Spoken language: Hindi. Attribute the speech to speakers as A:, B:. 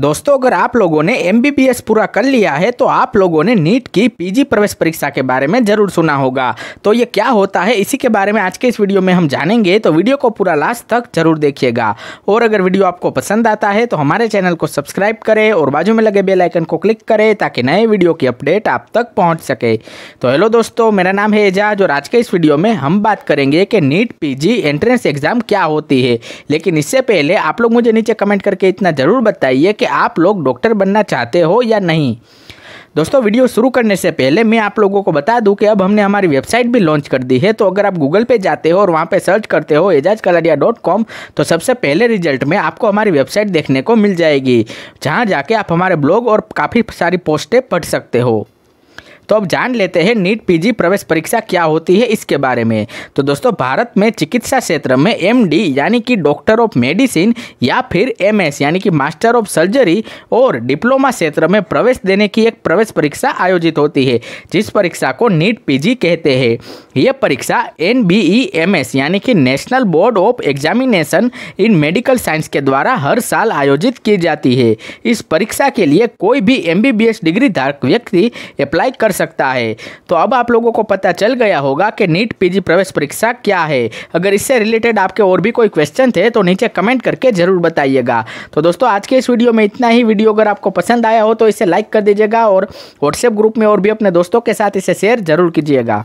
A: दोस्तों अगर आप लोगों ने एम पूरा कर लिया है तो आप लोगों ने नीट की पीजी प्रवेश परीक्षा के बारे में जरूर सुना होगा तो ये क्या होता है इसी के बारे में आज के इस वीडियो में हम जानेंगे तो वीडियो को पूरा लास्ट तक जरूर देखिएगा और अगर वीडियो आपको पसंद आता है तो हमारे चैनल को सब्सक्राइब करें और बाजू में लगे बेलाइकन को क्लिक करें ताकि नए वीडियो की अपडेट आप तक पहुँच सके तो हेलो दोस्तों मेरा नाम है एजाज और आज के इस वीडियो में हम बात करेंगे कि नीट पी एंट्रेंस एग्जाम क्या होती है लेकिन इससे पहले आप लोग मुझे नीचे कमेंट करके इतना ज़रूर बताइए कि कि आप लोग डॉक्टर बनना चाहते हो या नहीं दोस्तों वीडियो शुरू करने से पहले मैं आप लोगों को बता दूं कि अब हमने हमारी वेबसाइट भी लॉन्च कर दी है तो अगर आप गूगल पे जाते हो और वहाँ पे सर्च करते हो एजाज कलारिया डॉट कॉम तो सबसे पहले रिजल्ट में आपको हमारी वेबसाइट देखने को मिल जाएगी जहाँ जाके आप हमारे ब्लॉग और काफ़ी सारी पोस्टें पढ़ सकते हो तो अब जान लेते हैं नीट पीजी प्रवेश परीक्षा क्या होती है इसके बारे में तो दोस्तों भारत में चिकित्सा क्षेत्र में एमडी यानी कि डॉक्टर ऑफ मेडिसिन या फिर एमएस यानी कि मास्टर ऑफ सर्जरी और डिप्लोमा क्षेत्र में प्रवेश देने की एक प्रवेश परीक्षा आयोजित होती है जिस परीक्षा को नीट पी कहते हैं यह परीक्षा एन e यानी कि national board of examination in medical science के द्वारा हर साल आयोजित की जाती है इस परीक्षा के लिए कोई भी एम डिग्री धारक व्यक्ति अप्लाई कर सकता है तो अब आप लोगों को पता चल गया होगा कि नीट पीजी प्रवेश परीक्षा क्या है अगर इससे रिलेटेड आपके और भी कोई क्वेश्चन थे तो नीचे कमेंट करके ज़रूर बताइएगा तो दोस्तों आज के इस वीडियो में इतना ही वीडियो अगर आपको पसंद आया हो तो इसे लाइक कर दीजिएगा और व्हाट्सएप ग्रुप में और भी अपने दोस्तों के साथ इसे शेयर ज़रूर कीजिएगा